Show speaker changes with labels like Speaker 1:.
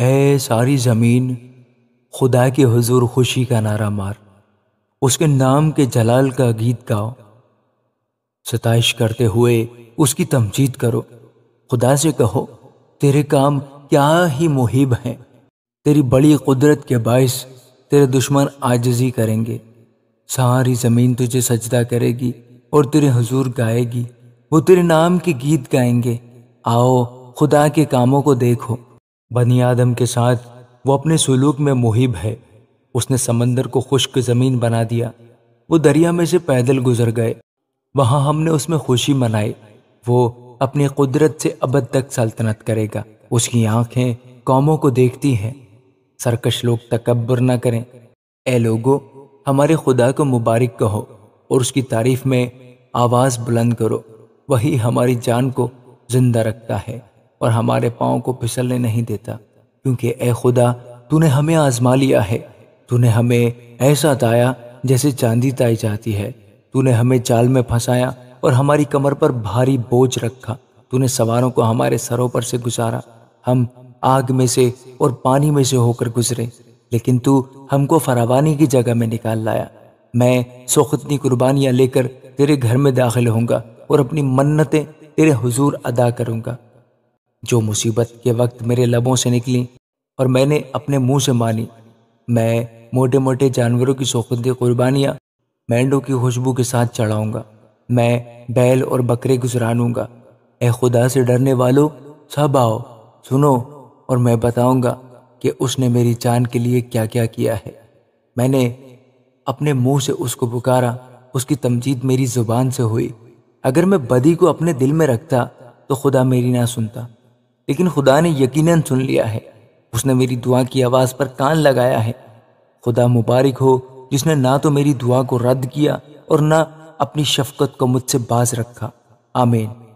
Speaker 1: ए सारी ज़मीन खुदा के हुजूर खुशी का नारा मार उसके नाम के जलाल का गीत गाओ सताइश करते हुए उसकी तमजीद करो खुदा से कहो तेरे काम क्या ही मुहिब हैं तेरी बड़ी कुदरत के बायस तेरे दुश्मन आजजी करेंगे सारी ज़मीन तुझे सजदा करेगी और तेरे हुजूर गाएगी वो तेरे नाम के गीत गाएंगे आओ खुदा के कामों को देखो बनी आदम के साथ वो अपने सुलूक में मुहिब है उसने समंदर को खुश्क ज़मीन बना दिया वो दरिया में से पैदल गुजर गए वहाँ हमने उसमें खुशी मनाई वो अपनी कुदरत से अबद तक सल्तनत करेगा उसकी आंखें कौमों को देखती हैं सरकश लोग तकबर ना करें ए लोगो हमारे खुदा को मुबारक कहो और उसकी तारीफ में आवाज़ बुलंद करो वही हमारी जान को जिंदा रखता है और हमारे पाँव को फिसलने नहीं देता क्योंकि ए खुदा तूने हमें आजमा लिया है तूने हमें ऐसा ताया जैसे चांदी ताई जाती है तूने हमें जाल में फंसाया और हमारी कमर पर भारी बोझ रखा तूने सवारों को हमारे सरों पर से गुजारा हम आग में से और पानी में से होकर गुजरे लेकिन तू हमको फरावानी की जगह में निकाल लाया मैं सोखतनी कुर्बानियां लेकर तेरे घर में दाखिल होऊंगा और अपनी मन्नतें तेरे हुजूर अदा करूंगा जो मुसीबत के वक्त मेरे लबों से निकली और मैंने अपने मुंह से मानी मैं मोटे मोटे जानवरों की सौकत कुर्बानियाँ मेंढों की खुशबू के साथ चढ़ाऊँगा मैं बैल और बकरे गुजरानूंगा ए खुदा से डरने वालों सब आओ सुनो और मैं बताऊंगा कि उसने मेरी जान के लिए क्या क्या किया है मैंने अपने मुंह से उसको पुकारा उसकी तमजीद मेरी ज़ुबान से हुई अगर मैं बदी को अपने दिल में रखता तो खुदा मेरी ना सुनता लेकिन खुदा ने यकीनन सुन लिया है उसने मेरी दुआ की आवाज़ पर कान लगाया है खुदा मुबारक हो जिसने ना तो मेरी दुआ को रद्द किया और ना अपनी शफकत को मुझसे बाज रखा आमेर